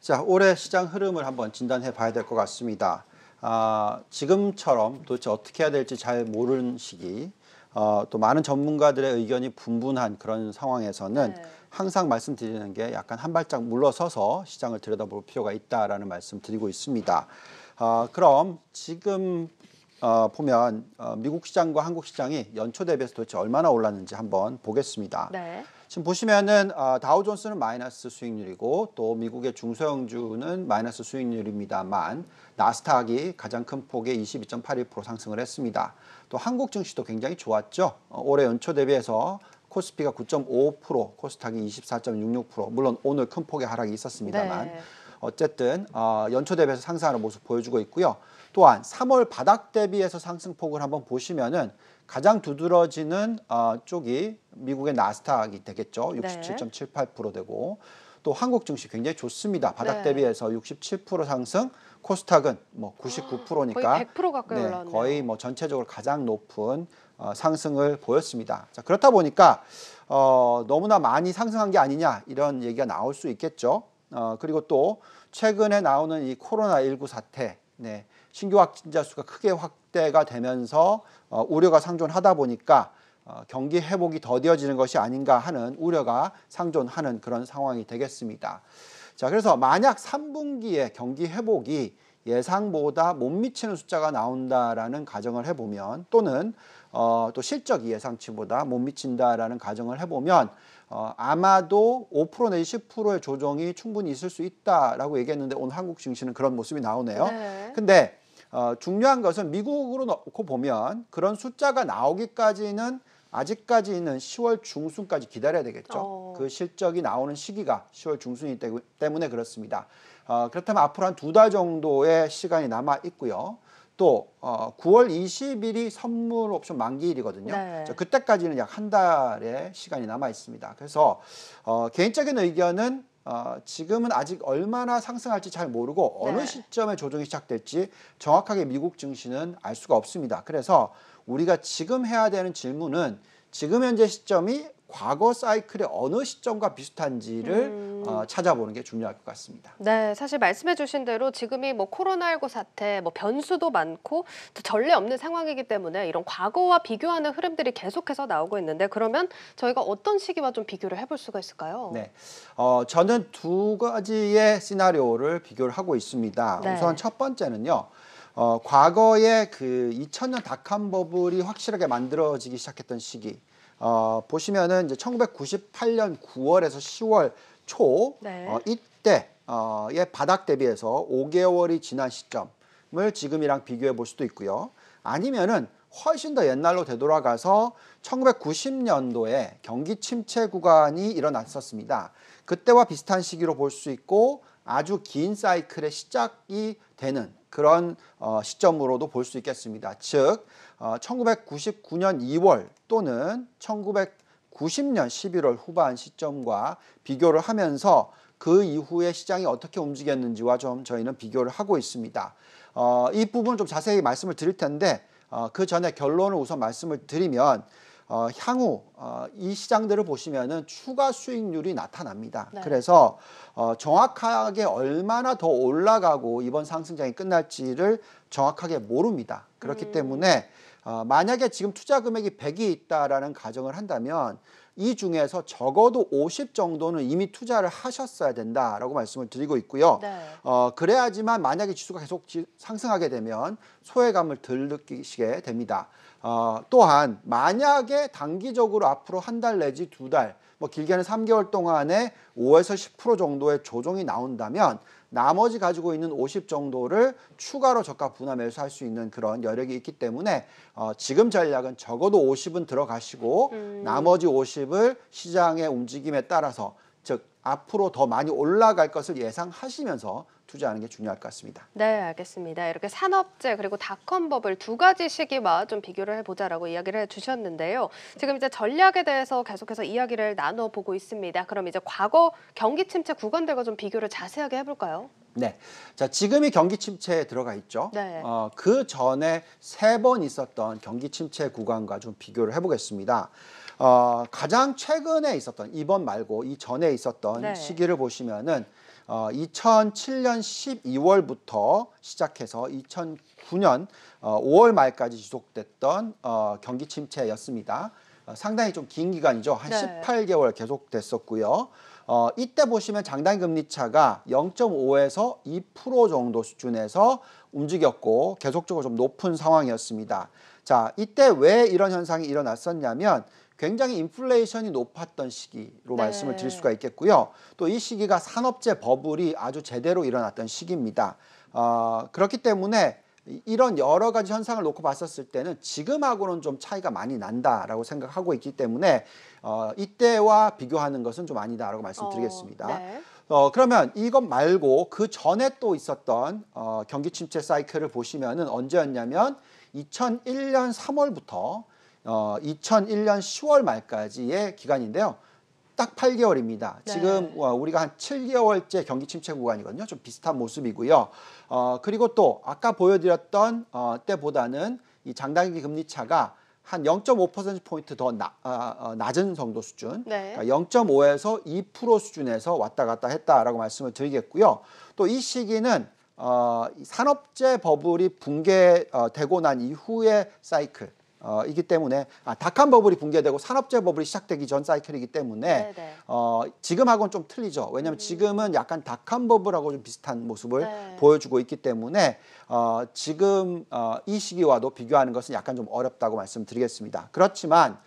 자, 올해 시장 흐름을 한번 진단해 봐야 될 것 같습니다. 아, 지금처럼 도대체 어떻게 해야 될지 잘 모르는 시기, 어, 또 많은 전문가들의 의견이 분분한 그런 상황에서는 네. 항상 말씀드리는 게 약간 한 발짝 물러서서 시장을 들여다볼 필요가 있다라는 말씀 드리고 있습니다. 아, 그럼 지금 어, 보면 어, 미국 시장과 한국 시장이 연초 대비해서 도대체 얼마나 올랐는지 한번 보겠습니다. 네. 지금 보시면은 어, 다우존스는 마이너스 수익률이고 또 미국의 중소형주는 마이너스 수익률입니다만 나스닥이 가장 큰 폭의 22.81% 상승을 했습니다. 또 한국 증시도 굉장히 좋았죠. 어, 올해 연초 대비해서 코스피가 9.55%, 코스닥이 24.66%, 물론 오늘 큰 폭의 하락이 있었습니다만 네. 어쨌든 어, 연초 대비해서 상승하는 모습 보여주고 있고요. 또한 3월 바닥 대비해서 상승폭을 한번 보시면은 가장 두드러지는 어, 쪽이 미국의 나스닥이 되겠죠. 67.78% 되고 또 한국 증시 굉장히 좋습니다. 바닥 네. 대비해서 67% 상승, 코스닥은 뭐 99%니까 거의 100% 가까이 네, 올라네요 거의 뭐 전체적으로 가장 높은 어, 상승을 보였습니다. 자, 그렇다 보니까 어, 너무나 많이 상승한 게 아니냐 이런 얘기가 나올 수 있겠죠. 어, 그리고 또 최근에 나오는 이 코로나19 사태, 네, 신규 확진자 수가 크게 확대가 되면서 어, 우려가 상존하다 보니까 어, 경기 회복이 더뎌지는 것이 아닌가 하는 우려가 상존하는 그런 상황이 되겠습니다. 자, 그래서 만약 3분기에 경기 회복이 예상보다 못 미치는 숫자가 나온다라는 가정을 해보면 또는 어, 또 실적이 예상치보다 못 미친다라는 가정을 해보면 어, 아마도 5% 내지 10%의 조정이 충분히 있을 수 있다라고 얘기했는데 오늘 한국 증시는 그런 모습이 나오네요. 네. 근데 어, 중요한 것은 미국으로 놓고 보면 그런 숫자가 나오기까지는 아직까지는 10월 중순까지 기다려야 되겠죠. 어. 그 실적이 나오는 시기가 10월 중순이기 때문에 그렇습니다. 어, 그렇다면 앞으로 한 두 달 정도의 시간이 남아 있고요. 또 어, 9월 20일이 선물 옵션 만기일이거든요. 네. 자, 그때까지는 약 한 달의 시간이 남아 있습니다. 그래서 어, 개인적인 의견은 어, 지금은 아직 얼마나 상승할지 잘 모르고 어느 네. 시점에 조정이 시작될지 정확하게 미국 증시는 알 수가 없습니다. 그래서 우리가 지금 해야 되는 질문은 지금 현재 시점이 과거 사이클의 어느 시점과 비슷한지를 음. 어, 찾아보는 게 중요할 것 같습니다. 네, 사실 말씀해주신 대로 지금이 뭐 코로나19 사태, 뭐 변수도 많고 또 전례 없는 상황이기 때문에 이런 과거와 비교하는 흐름들이 계속해서 나오고 있는데 그러면 저희가 어떤 시기와 좀 비교를 해볼 수가 있을까요? 네, 어, 저는 두 가지의 시나리오를 비교를 하고 있습니다. 네. 우선 첫 번째는요. 어, 과거에 그 2000년 닷컴 버블이 확실하게 만들어지기 시작했던 시기 어, 보시면은 이제 1998년 9월에서 10월 초 네. 어, 이때의 어, 바닥 대비해서 5개월이 지난 시점을 지금이랑 비교해 볼 수도 있고요. 아니면은 훨씬 더 옛날로 되돌아가서 1990년도에 경기 침체 구간이 일어났었습니다. 그때와 비슷한 시기로 볼 수 있고 아주 긴 사이클의 시작이 되는 그런 어, 시점으로도 볼 수 있겠습니다. 즉 1999년 어, 2월 또는 1990년 11월 후반 시점과 비교를 하면서 그 이후에 시장이 어떻게 움직였는지와 좀 저희는 비교를 하고 있습니다. 어, 이 부분 좀 자세히 말씀을 드릴 텐데 어, 그 전에 결론을 우선 말씀을 드리면 어, 향후 어, 이 시장들을 보시면은 추가 수익률이 나타납니다. 네. 그래서 어, 정확하게 얼마나 더 올라가고 이번 상승장이 끝날지를 정확하게 모릅니다. 그렇기 음. 때문에 어, 만약에 지금 투자 금액이 100이 있다라는 가정을 한다면 이 중에서 적어도 50 정도는 이미 투자를 하셨어야 된다라고 말씀을 드리고 있고요. 네. 어, 그래야지만 만약에 지수가 계속 지, 상승하게 되면 소외감을 덜 느끼시게 됩니다. 어, 또한 만약에 단기적으로 앞으로 한 달 내지 두 달, 뭐 길게는 3개월 동안에 5에서 10% 정도의 조정이 나온다면 나머지 가지고 있는 50 정도를 추가로 저가 분할 매수할 수 있는 그런 여력이 있기 때문에 어, 지금 전략은 적어도 50은 들어가시고 음. 나머지 50을 시장의 움직임에 따라서 즉 앞으로 더 많이 올라갈 것을 예상하시면서 투자하는 게 중요할 것 같습니다. 네, 알겠습니다. 이렇게 산업재 그리고 닷컴버블 두 가지 시기와 좀 비교를 해보자라고 이야기를 해주셨는데요. 지금 이제 전략에 대해서 계속해서 이야기를 나눠보고 있습니다. 그럼 이제 과거 경기 침체 구간들과 좀 비교를 자세하게 해볼까요? 네, 자 지금이 경기 침체에 들어가 있죠. 네. 어, 그 전에 세 번 있었던 경기 침체 구간과 좀 비교를 해보겠습니다. 어, 가장 최근에 있었던 이번 말고 이 전에 있었던 네. 시기를 보시면은 어, 2007년 12월부터 시작해서 2009년 어, 5월 말까지 지속됐던 어, 경기 침체였습니다. 어, 상당히 좀 긴 기간이죠. 한 네. 18개월 계속됐었고요. 어, 이때 보시면 장단 금리 차가 0.5에서 2% 정도 수준에서 움직였고 계속적으로 좀 높은 상황이었습니다. 자, 이때 왜 이런 현상이 일어났었냐면 굉장히 인플레이션이 높았던 시기로 네. 말씀을 드릴 수가 있겠고요. 또 이 시기가 산업재 버블이 아주 제대로 일어났던 시기입니다. 어, 그렇기 때문에 이런 여러 가지 현상을 놓고 봤었을 때는 지금하고는 좀 차이가 많이 난다라고 생각하고 있기 때문에 어, 이때와 비교하는 것은 좀 아니다라고 말씀드리겠습니다. 어, 네. 어, 그러면 이것 말고 그 전에 또 있었던 어, 경기 침체 사이클을 보시면은 언제였냐면 2001년 3월부터 어, 2001년 10월 말까지의 기간인데요. 딱 8개월입니다. 네. 지금 우리가 한 7개월째 경기 침체 구간이거든요. 좀 비슷한 모습이고요. 어, 그리고 또 아까 보여드렸던 어, 때보다는 이 장단기 금리 차가 한 0.5%포인트 더 나, 아, 어, 낮은 정도 수준 네. 그러니까 0.5에서 2% 수준에서 왔다 갔다 했다라고 말씀을 드리겠고요. 또 이 시기는 어, 산업재 버블이 붕괴되고 어, 난 이후의 사이클 어, 이기 때문에 아, 닷한 버블이 붕괴되고 산업재 버블이 시작되기 전 사이클이기 때문에 네, 네. 어, 지금하고는 좀 틀리죠. 왜냐하면 음. 지금은 약간 닷한 버블하고 좀 비슷한 모습을 네. 보여주고 있기 때문에 어, 지금 어, 이 시기와도 비교하는 것은 약간 좀 어렵다고 말씀드리겠습니다. 그렇지만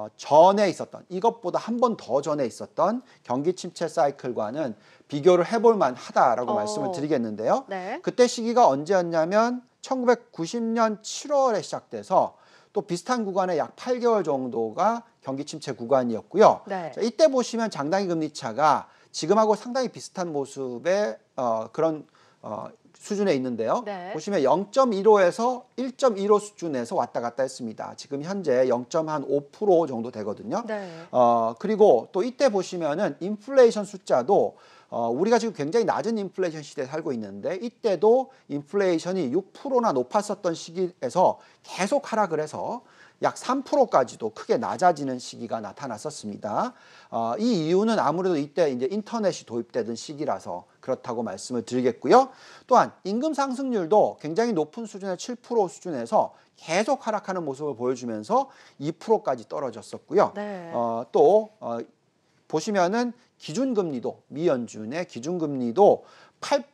어, 전에 있었던 이것보다 한 번 더 전에 있었던 경기 침체 사이클과는 비교를 해볼 만하다라고 오. 어. 말씀을 드리겠는데요. 네. 그때 시기가 언제였냐면 1990년 7월에 시작돼서 또 비슷한 구간에 약 8개월 정도가 경기 침체 구간이었고요. 네. 자, 이때 보시면 장당기 금리 차가 지금하고 상당히 비슷한 모습의 어, 그런 어, 수준에 있는데요. 네. 보시면 0.15에서 1.15 수준에서 왔다 갔다 했습니다. 지금 현재 0.5% 정도 되거든요. 네. 어, 그리고 또 이때 보시면은 인플레이션 숫자도 어, 우리가 지금 굉장히 낮은 인플레이션 시대에 살고 있는데 이때도 인플레이션이 6%나 높았었던 시기에서 계속 하락을 해서 약 3%까지도 크게 낮아지는 시기가 나타났었습니다. 어, 이 이유는 아무래도 이때 이제 인터넷이 도입되던 시기라서 그렇다고 말씀을 드리겠고요. 또한 임금 상승률도 굉장히 높은 수준의 7% 수준에서 계속 하락하는 모습을 보여주면서 2%까지 떨어졌었고요. 네. 어, 또 어, 보시면은 기준금리도 미연준의 기준금리도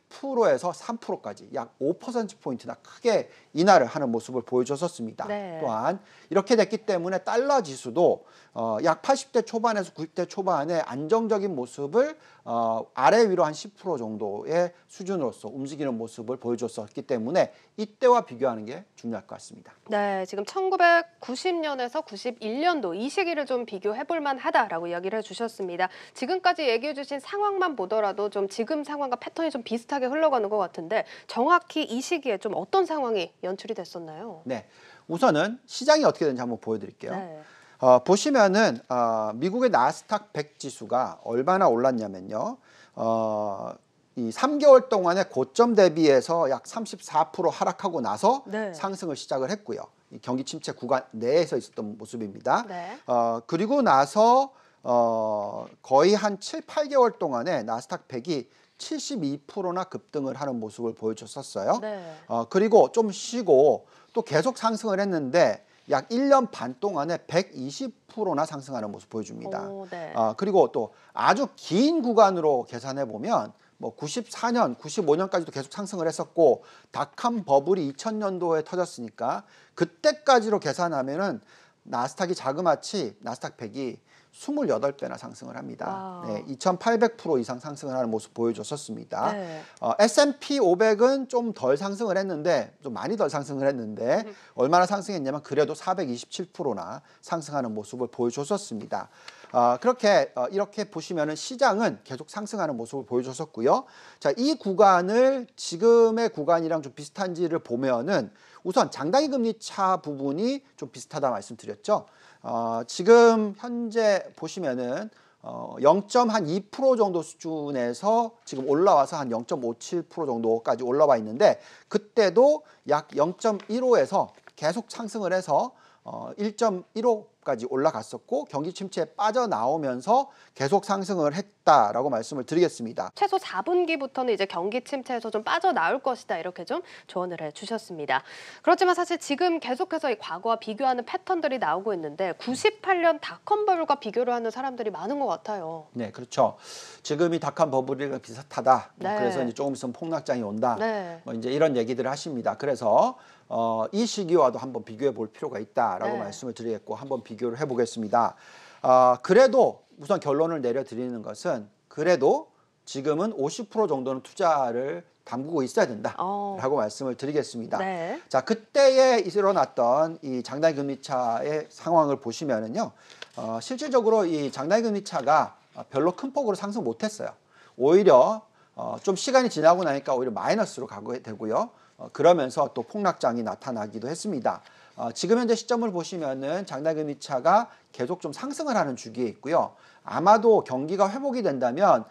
10%에서 3%까지 약 5%포인트나 크게 인하를 하는 모습을 보여줬었습니다. 네. 또한 이렇게 됐기 때문에 달러 지수도 어, 약 80대 초반에서 90대 초반의 안정적인 모습을 어, 아래 위로 한 10% 정도의 수준으로서 움직이는 모습을 보여줬었기 때문에 이때와 비교하는 게 중요할 것 같습니다. 네, 지금 1990년에서 91년도 이 시기를 좀 비교해볼 만하다라고 이야기를 해주셨습니다. 지금까지 얘기해주신 상황만 보더라도 좀 지금 상황과 패턴이 좀 비슷하게 비슷하게 흘러가는 것 같은데 정확히 이 시기에 좀 어떤 상황이 연출이 됐었나요? 네, 우선은 시장이 어떻게 되는지 한번 보여드릴게요. 네. 어, 보시면은 어, 미국의 나스닥 100 지수가 얼마나 올랐냐면요. 어, 이 3개월 동안의 고점 대비해서 약 34% 하락하고 나서 네. 상승을 시작을 했고요. 경기 침체 구간 내에서 있었던 모습입니다. 네. 어, 그리고 나서 어, 거의 한 7, 8개월 동안에 나스닥 100이 72%나 급등을 하는 모습을 보여줬었어요. 네. 어, 그리고 좀 쉬고 또 계속 상승을 했는데 약 1년 반 동안에 120%나 상승하는 모습 보여줍니다. 오, 네. 어, 그리고 또 아주 긴 구간으로 계산해 보면 뭐 94년, 95년까지도 계속 상승을 했었고 닷컴 버블이 2000년도에 터졌으니까 그때까지로 계산하면은 나스닥이 자그마치 나스닥 100이 스물여덟 배나 상승을 합니다. 아. 네, 2,800% 이상 상승을 하는 모습 보여줬었습니다. 네. 어, S&P 500은 좀 덜 상승을 했는데 좀 많이 덜 상승을 했는데 얼마나 상승했냐면 그래도 427%나 상승하는 모습을 보여줬었습니다. 어, 그렇게 어, 이렇게 보시면은 시장은 계속 상승하는 모습을 보여줬었고요. 자, 이 구간을 지금의 구간이랑 좀 비슷한지를 보면은 우선 장단기 금리 차 부분이 좀 비슷하다 말씀드렸죠. 어, 지금 현재 보시면은 어, 0.2% 정도 수준에서 지금 올라와서 한 0.57% 정도까지 올라와 있는데 그때도 약 0.15에서 계속 상승을 해서 어, 1.15 40까지 올라갔었고 경기 침체에 빠져나오면서 계속 상승을 했다라고 말씀을 드리겠습니다. 최소 4분기부터는 이제 경기 침체에서 좀 빠져나올 것이다 이렇게 좀 조언을 해주셨습니다. 그렇지만 사실 지금 계속해서 이 과거와 비교하는 패턴들이 나오고 있는데 98년 닷컴 버블과 비교를 하는 사람들이 많은 것 같아요. 네, 그렇죠. 지금 이 닷컴 버블이랑 비슷하다. 뭐 네. 그래서 이제 조금 있으면 폭락장이 온다. 네. 뭐 이제 이런 얘기들을 하십니다. 그래서 어, 이 시기와도 한번 비교해 볼 필요가 있다라고 네. 말씀을 드리겠고 한번 비교를 해보겠습니다. 아, 어, 그래도 우선 결론을 내려드리는 것은 그래도 지금은 50% 정도는 투자를 담그고 있어야 된다라고 오. 어. 말씀을 드리겠습니다. 네. 자 그때에 일어났던 이 장단 금리차의 상황을 보시면은요, 어, 실질적으로 이 장단 금리차가 별로 큰 폭으로 상승 못했어요. 오히려 어, 좀 시간이 지나고 나니까 오히려 마이너스로 가게 되고요. 어, 그러면서 또 폭락장이 나타나기도 했습니다. 어, 지금 현재 시점을 보시면은 장단금리 차가 계속 좀 상승을 하는 주기에 있고요. 아마도 경기가 회복이 된다면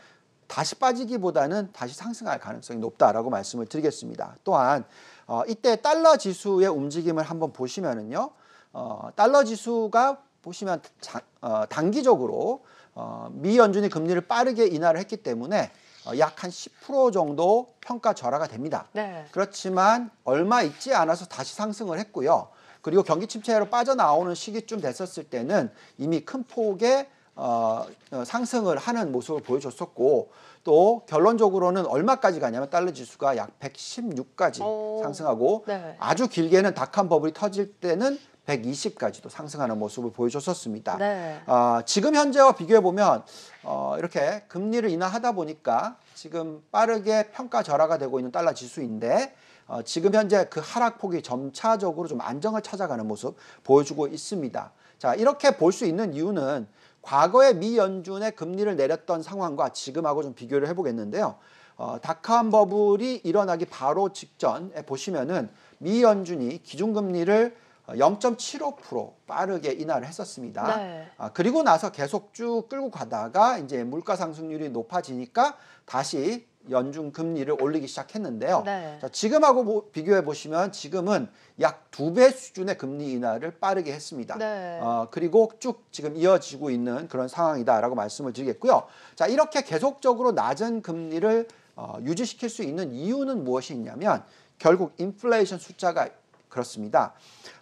다시 빠지기보다는 다시 상승할 가능성이 높다라고 말씀을 드리겠습니다. 또한 어, 이때 달러 지수의 움직임을 한번 보시면은요. 어, 달러 지수가 보시면 자, 어, 단기적으로 어, 미 연준이 금리를 빠르게 인하를 했기 때문에 어, 약한 10% 정도 평가 절하가 됩니다. 네. 그렇지만 얼마 있지 않아서 다시 상승을 했고요. 그리고 경기 침체로 빠져나오는 시기쯤 됐었을 때는 이미 큰 폭의 어, 어 상승을 하는 모습을 보여줬었고 또 결론적으로는 얼마까지 가냐면 달러 지수가 약 116까지 오, 상승하고 네. 아주 길게는 닷한 버블이 터질 때는 120까지도 상승하는 모습을 보여줬었습니다. 네. 어, 지금 현재와 비교해 보면 어, 이렇게 금리를 인하하다 보니까 지금 빠르게 평가 절하가 되고 있는 달러 지수인데 어, 지금 현재 그 하락폭이 점차적으로 좀 안정을 찾아가는 모습 보여주고 있습니다. 자 이렇게 볼 수 있는 이유는 과거에 미 연준의 금리를 내렸던 상황과 지금하고 좀 비교를 해보겠는데요. 어, 다크한 버블이 일어나기 바로 직전에 보시면은 미 연준이 기준금리를 0.75% 어, 빠르게 인하를 했었습니다. 네. 아, 그리고 나서 계속 쭉 끌고 가다가 이제 물가 상승률이 높아지니까 다시 연중 금리를 올리기 시작했는데요. 네. 자, 지금하고 비교해 보시면 지금은 약 두 배 수준의 금리 인하를 빠르게 했습니다. 네. 어, 그리고 쭉 지금 이어지고 있는 그런 상황이다라고 말씀을 드리겠고요. 자, 이렇게 계속적으로 낮은 금리를 어, 유지시킬 수 있는 이유는 무엇이 있냐면 결국 인플레이션 숫자가 그렇습니다.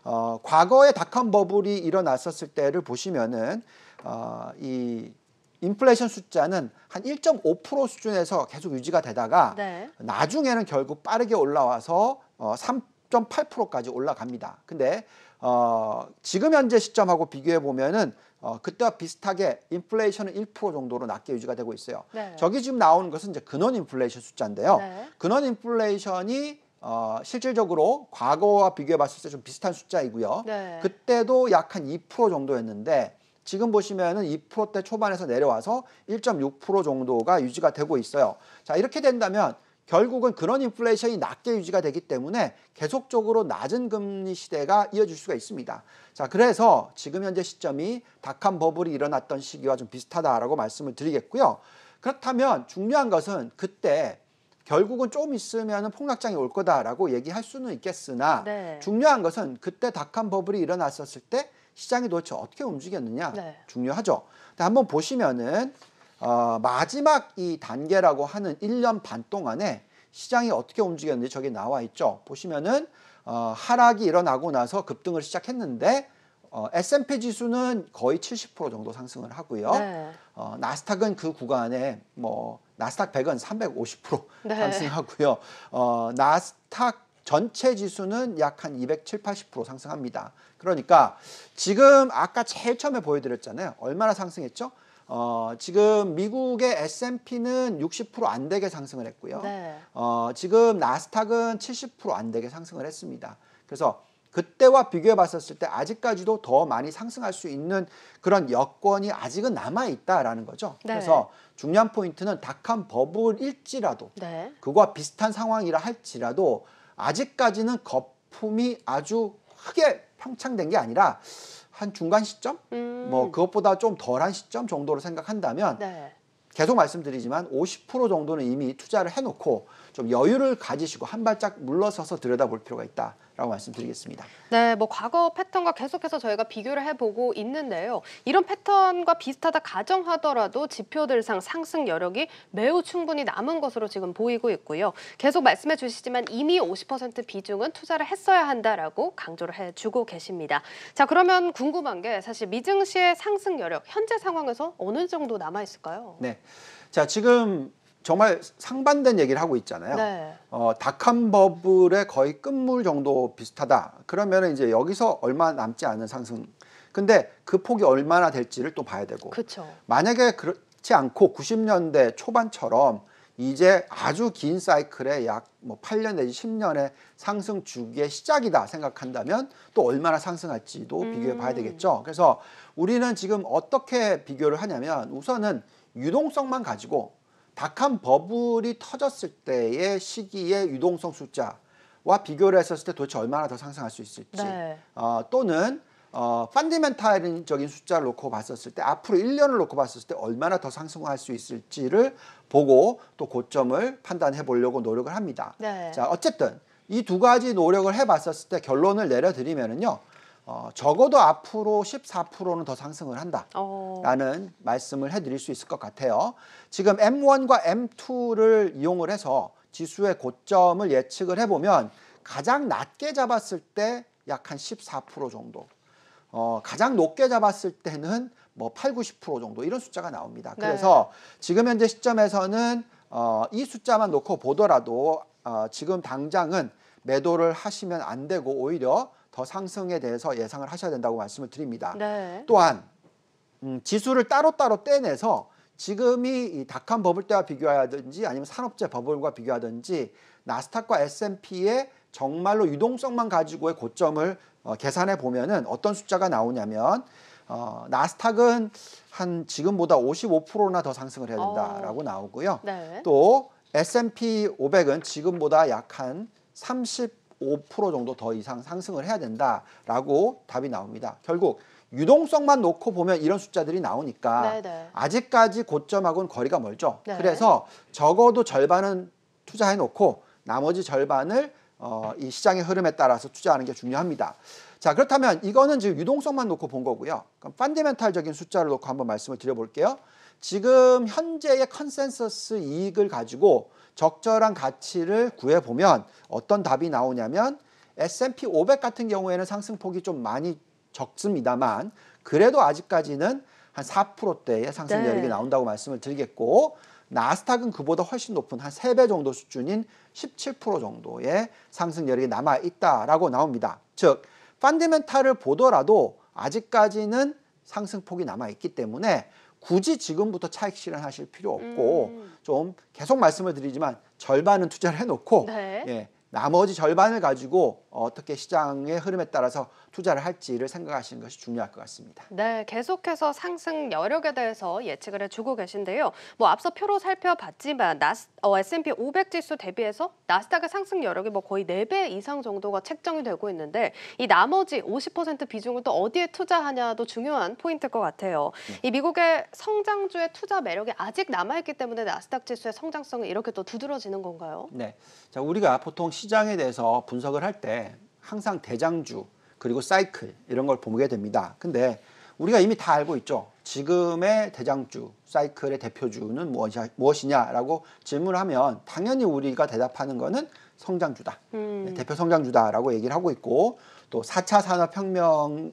어, 과거의 닷컴 버블이 일어났었을 때를 보시면은 어, 이 인플레이션 숫자는 한 1.5% 수준에서 계속 유지가 되다가 네. 나중에는 결국 빠르게 올라와서 어, 3.8%까지 올라갑니다. 근데 어, 지금 현재 시점하고 비교해 보면은 어, 그때와 비슷하게 인플레이션은 1% 정도로 낮게 유지가 되고 있어요. 네. 저기 지금 나오는 것은 이제 근원 인플레이션 숫자인데요. 네. 근원 인플레이션이 어, 실질적으로 과거와 비교해 봤을 때 좀 비슷한 숫자이고요. 네. 그때도 약 한 2% 정도였는데 지금 보시면은 2%대 초반에서 내려와서 1.6% 정도가 유지가 되고 있어요. 자, 이렇게 된다면 결국은 그런 인플레이션이 낮게 유지가 되기 때문에 계속적으로 낮은 금리 시대가 이어질 수가 있습니다. 자, 그래서 지금 현재 시점이 닷한 버블이 일어났던 시기와 좀 비슷하다라고 말씀을 드리겠고요. 그렇다면 중요한 것은 그때 결국은 좀 있으면 폭락장이 올 거다라고 얘기할 수는 있겠으나 네. 중요한 것은 그때 닷한 버블이 일어났었을 때 시장이 도대체 어떻게 움직였느냐 네. 중요하죠. 한번 보시면은 어, 마지막 이 단계라고 하는 1년 반 동안에 시장이 어떻게 움직였는지 저기 나와 있죠. 보시면은 어, 하락이 일어나고 나서 급등을 시작했는데 어, S&P 지수는 거의 70% 정도 상승을 하고요. 네. 어, 나스닥은 그 구간에 뭐 나스닥 100은 350% 네. 상승하고요. 어, 나스닥 전체 지수는 약 한 270, 80% 상승합니다. 그러니까 지금 아까 제일 처음에 보여드렸잖아요. 얼마나 상승했죠? 어, 지금 미국의 S&P는 60%안 되게 상승을 했고요. 네. 어, 지금 나스닥은 70%안 되게 상승을 했습니다. 그래서 그때와 비교해 봤었을 때 아직까지도 더 많이 상승할 수 있는 그런 여건이 아직은 남아 있다라는 거죠. 네. 그래서 중요한 포인트는 닥한 버블일지라도 네. 그와 비슷한 상황이라 할지라도 아직까지는 거품이 아주 크게 평창된 게 아니라 한 중간 시점, 음. 뭐 그것보다 좀 덜한 시점 정도로 생각한다면 네. 계속 말씀드리지만 50% 정도는 이미 투자를 해놓고 좀 여유를 가지시고 한 발짝 물러서서 들여다볼 필요가 있다. 라고 말씀드리겠습니다. 네, 뭐 과거 패턴과 계속해서 저희가 비교를 해보고 있는데요. 이런 패턴과 비슷하다 가정하더라도 지표들상 상승 여력이 매우 충분히 남은 것으로 지금 보이고 있고요. 계속 말씀해 주시지만 이미 50% 비중은 투자를 했어야 한다라고 강조를 해주고 계십니다. 자, 그러면 궁금한 게 사실 미증시의 상승 여력, 현재 상황에서 어느 정도 남아 있을까요? 네, 자 지금 정말 상반된 얘기를 하고 있잖아요. 네. 어, 닷한 버블의 거의 끝물 정도 비슷하다. 그러면 이제 여기서 얼마 남지 않은 상승. 근데 그 폭이 얼마나 될지를 또 봐야 되고. 그쵸. 만약에 그렇지 않고 90년대 초반처럼 이제 아주 긴 사이클의 약뭐 8년 내지 10년의 상승 주기의 시작이다 생각한다면 또 얼마나 상승할지도 음. 비교해 봐야 되겠죠. 그래서 우리는 지금 어떻게 비교를 하냐면 우선은 유동성만 가지고 닷한 버블이 터졌을 때의 시기의 유동성 숫자와 비교를 했었을 때 도대체 얼마나 더 상승할 수 있을지 네. 어, 또는 어, 펀디멘탈적인 숫자를 놓고 봤었을 때 앞으로 1년을 놓고 봤었을 때 얼마나 더 상승할 수 있을지를 보고 또 고점을 판단해 보려고 노력을 합니다. 네. 자 어쨌든 이 두 가지 노력을 해봤었을 때 결론을 내려드리면은요. 어, 적어도 앞으로 14%는 더 상승을 한다라는 오. 어. 말씀을 해드릴 수 있을 것 같아요. 지금 M1과 M2를 이용을 해서 지수의 고점을 예측을 해보면 가장 낮게 잡았을 때 약 한 14% 정도 어, 가장 높게 잡았을 때는 뭐 8, 90% 정도 이런 숫자가 나옵니다. 네. 그래서 지금 현재 시점에서는 어, 이 숫자만 놓고 보더라도 어, 지금 당장은 매도를 하시면 안 되고 오히려 더 상승에 대해서 예상을 하셔야 된다고 말씀을 드립니다. 네. 또한 음, 지수를 따로따로 떼내서 지금이 이 닷컴 버블 때와 비교하든지 아니면 산업재 버블과 비교하든지 나스닥과 S&P의 정말로 유동성만 가지고의 고점을 어, 계산해 보면은 어떤 숫자가 나오냐면 어, 나스닥은 한 지금보다 55%나 더 상승을 해야 된다라고 어. 나오고요. 네. 또 S&P 500은 지금보다 약한30 5% 정도 더 이상 상승을 해야 된다라고 답이 나옵니다. 결국 유동성만 놓고 보면 이런 숫자들이 나오니까 네네. 네. 아직까지 고점하고는 거리가 멀죠. 네 그래서 적어도 절반은 투자해 놓고 나머지 절반을 어, 이 시장의 흐름에 따라서 투자하는 게 중요합니다. 자 그렇다면 이거는 지금 유동성만 놓고 본 거고요. 그럼 펀디멘탈적인 숫자를 놓고 한번 말씀을 드려볼게요. 지금 현재의 컨센서스 이익을 가지고 적절한 가치를 구해보면 어떤 답이 나오냐면 S&P 500 같은 경우에는 상승폭이 좀 많이 적습니다만 그래도 아직까지는 한 4%대의 상승 네. 여력이 나온다고 말씀을 드리겠고 나스닥은 그보다 훨씬 높은 한 3배 정도 수준인 17% 정도의 상승 여력이 남아 있다라고 나옵니다. 즉 펀드멘탈을 보더라도 아직까지는 상승폭이 남아 있기 때문에 굳이 지금부터 차익 실현하실 필요 없고 음. 좀 계속 말씀을 드리지만 절반은 투자를 해놓고 네. 예, 나머지 절반을 가지고 어떻게 시장의 흐름에 따라서 투자를 할지를 생각하시는 것이 중요할 것 같습니다. 네, 계속해서 상승 여력에 대해서 예측을 해주고 계신데요. 뭐 앞서 표로 살펴봤지만 나스, 어, S&P 500 지수 대비해서 나스닥의 상승 여력이 뭐 거의 4배 이상 정도가 책정이 되고 있는데 이 나머지 50% 비중을 또 어디에 투자하냐도 중요한 포인트일 것 같아요. 네. 이 미국의 성장주의 투자 매력이 아직 남아있기 때문에 나스닥 지수의 성장성이 이렇게 또 두드러지는 건가요? 네, 자 우리가 보통 시장에 대해서 분석을 할때 항상 대장주 그리고 사이클 이런 걸 보게 됩니다. 근데 우리가 이미 다 알고 있죠. 지금의 대장주, 사이클의 대표주는 무엇이냐라고 질문을 하면 당연히 우리가 대답하는 거는 성장주다. 음. 대표 성장주다라고 얘기를 하고 있고 또 4차 산업혁명에서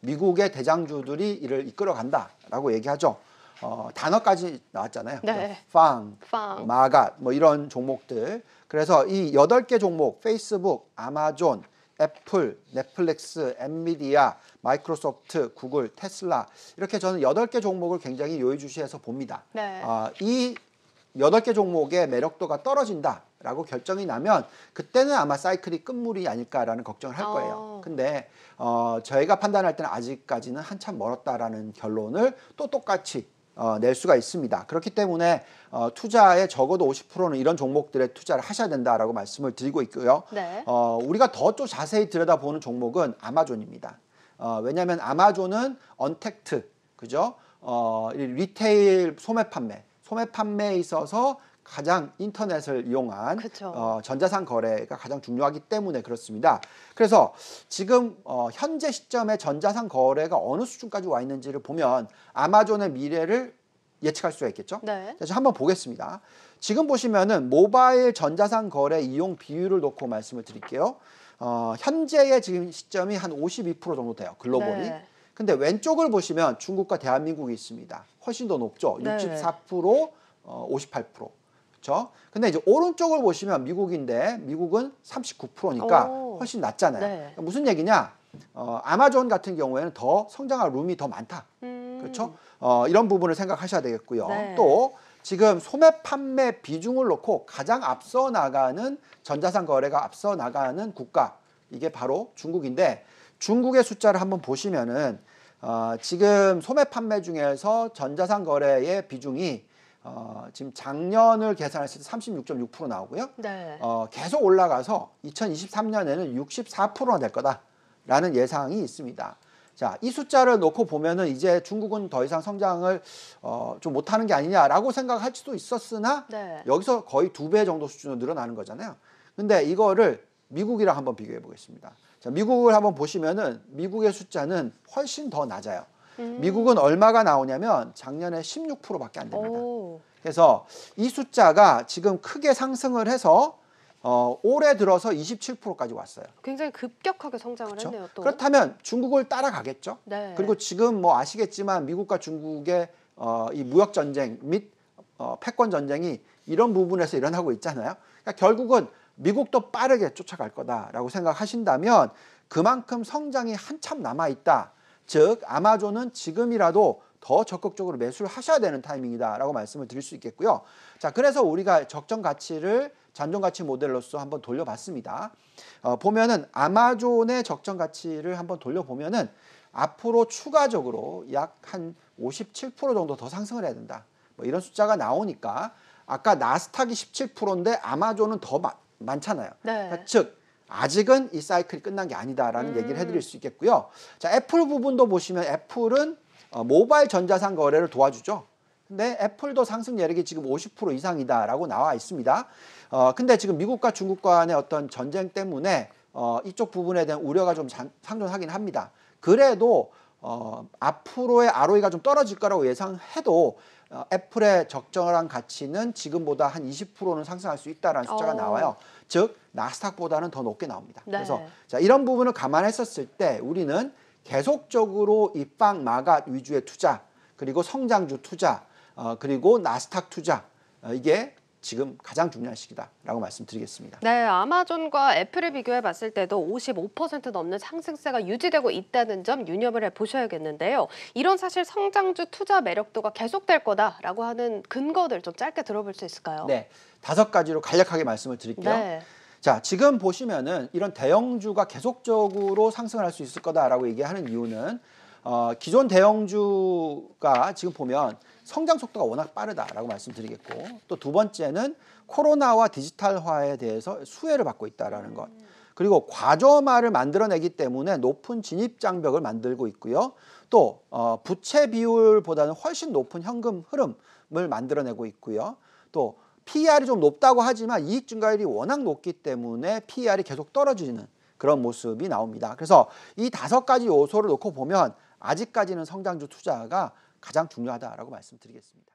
미국의 대장주들이 이를 이끌어간다라고 얘기하죠. 어, 단어까지 나왔잖아요. 네. 팡, 팡, 마갓 뭐 이런 종목들. 그래서 이 여덟 개 종목 페이스북, 아마존, 애플, 넷플릭스, 엔미디아, 마이크로소프트, 구글, 테슬라 이렇게 저는 여덟 개 종목을 굉장히 요의주시해서 봅니다. 네. 어, 이 여덟 개 종목의 매력도가 떨어진다라고 결정이 나면 그때는 아마 사이클이 끝물이 아닐까라는 걱정을 할 거예요. 오. 어. 근데 어, 저희가 판단할 때는 아직까지는 한참 멀었다라는 결론을 또 똑같이 어, 낼 수가 있습니다. 그렇기 때문에 어, 투자에 적어도 50%는 이런 종목들에 투자를 하셔야 된다라고 말씀을 드리고 있고요. 네. 어, 우리가 더 좀 자세히 들여다보는 종목은 아마존입니다. 어, 왜냐하면 아마존은 언택트, 그죠? 어, 리테일 소매 판매, 소매 판매에 있어서 가장 인터넷을 이용한 그쵸. 어, 전자상 거래가 가장 중요하기 때문에 그렇습니다. 그래서 지금 어, 현재 시점에 전자상 거래가 어느 수준까지 와 있는지를 보면 아마존의 미래를 예측할 수가 있겠죠. 네. 그래서 한번 보겠습니다. 지금 보시면은 모바일 전자상 거래 이용 비율을 놓고 말씀을 드릴게요. 어, 현재의 지금 시점이 한 52% 정도 돼요. 글로벌이. 네. 근데 왼쪽을 보시면 중국과 대한민국이 있습니다. 훨씬 더 높죠. 64%, 어, 58%. 그렇죠? 근데 이제 오른쪽을 보시면 미국인데 미국은 39%니까 오. 훨씬 낮잖아요. 네. 그러니까 무슨 얘기냐? 어, 아마존 같은 경우에는 더 성장할 룸이 더 많다. 음. 그렇죠? 어, 이런 부분을 생각하셔야 되겠고요. 네. 또 지금 소매 판매 비중을 놓고 가장 앞서 나가는 전자상 거래가 앞서 나가는 국가 이게 바로 중국인데 중국의 숫자를 한번 보시면은 어, 지금 소매 판매 중에서 전자상 거래의 비중이 어, 지금 작년을 계산했을 때 36.6% 나오고요. 네. 어, 계속 올라가서 2023년에는 64%가 될 거다라는 예상이 있습니다. 자, 이 숫자를 놓고 보면은 이제 중국은 더 이상 성장을 어, 좀 못하는 게 아니냐라고 생각할 수도 있었으나 네. 여기서 거의 두 배 정도 수준으로 늘어나는 거잖아요. 근데 이거를 미국이랑 한번 비교해 보겠습니다. 자, 미국을 한번 보시면은 미국의 숫자는 훨씬 더 낮아요. 음. 미국은 얼마가 나오냐면 작년에 16%밖에 안 됩니다. 오. 그래서 이 숫자가 지금 크게 상승을 해서 어, 올해 들어서 27%까지 왔어요. 굉장히 급격하게 성장을 그렇죠? 했네요. 또. 그렇다면 중국을 따라가겠죠. 네. 그리고 지금 뭐 아시겠지만 미국과 중국의 어, 이 무역 전쟁 및 어, 패권 전쟁이 이런 부분에서 일어나고 있잖아요. 그러니까 결국은 미국도 빠르게 쫓아갈 거다라고 생각하신다면 그만큼 성장이 한참 남아 있다. 즉 아마존은 지금이라도 더 적극적으로 매수를 하셔야 되는 타이밍이다라고 말씀을 드릴 수 있겠고요. 자, 그래서 우리가 적정 가치를 잔존 가치 모델로서 한번 돌려봤습니다. 어, 보면은 아마존의 적정 가치를 한번 돌려보면은 앞으로 추가적으로 약 한 57% 정도 더 상승을 해야 된다. 뭐 이런 숫자가 나오니까 아까 나스닥이 17%인데 아마존은 더 마, 많잖아요. 네. 그러니까 즉 아직은 이 사이클이 끝난 게 아니다라는 음. 얘기를 해드릴 수 있겠고요. 자, 애플 부분도 보시면 애플은 어, 모바일 전자상 거래를 도와주죠. 근데 애플도 상승 여력이 지금 50% 이상이다라고 나와 있습니다. 어, 근데 지금 미국과 중국 간의 어떤 전쟁 때문에 어, 이쪽 부분에 대한 우려가 좀 장, 상존하긴 합니다. 그래도 어, 앞으로의 ROE가 좀 떨어질 거라고 예상해도 어, 애플의 적정한 가치는 지금보다 한 20%는 상승할 수 있다라는 숫자가 오. 어. 나와요. 즉 나스닥보다는 더 높게 나옵니다. 네. 그래서 자, 이런 부분을 감안했었을 때 우리는 계속적으로 입방 마가 위주의 투자 그리고 성장주 투자 어, 그리고 나스닥 투자 어, 이게 지금 가장 중요한 시기다라고 말씀드리겠습니다. 네, 아마존과 애플을 비교해 봤을 때도 55% 넘는 상승세가 유지되고 있다는 점 유념을 해 보셔야겠는데요. 이런 사실 성장주 투자 매력도가 계속될 거다라고 하는 근거들 좀 짧게 들어볼 수 있을까요? 네, 다섯 가지로 간략하게 말씀을 드릴게요. 네. 자, 지금 보시면은 이런 대형주가 계속적으로 상승을 할수 있을 거다라고 얘기하는 이유는 어, 기존 대형주가 지금 보면 성장 속도가 워낙 빠르다라고 말씀드리겠고 또 두 번째는 코로나와 디지털화에 대해서 수혜를 받고 있다라는 것. 그리고 과점화를 만들어내기 때문에 높은 진입 장벽을 만들고 있고요. 또 어, 부채 비율보다는 훨씬 높은 현금 흐름을 만들어내고 있고요. 또 PER이 좀 높다고 하지만 이익 증가율이 워낙 높기 때문에 PER이 계속 떨어지는 그런 모습이 나옵니다. 그래서 이 다섯 가지 요소를 놓고 보면 아직까지는 성장주 투자가 가장 중요하다라고 말씀드리겠습니다.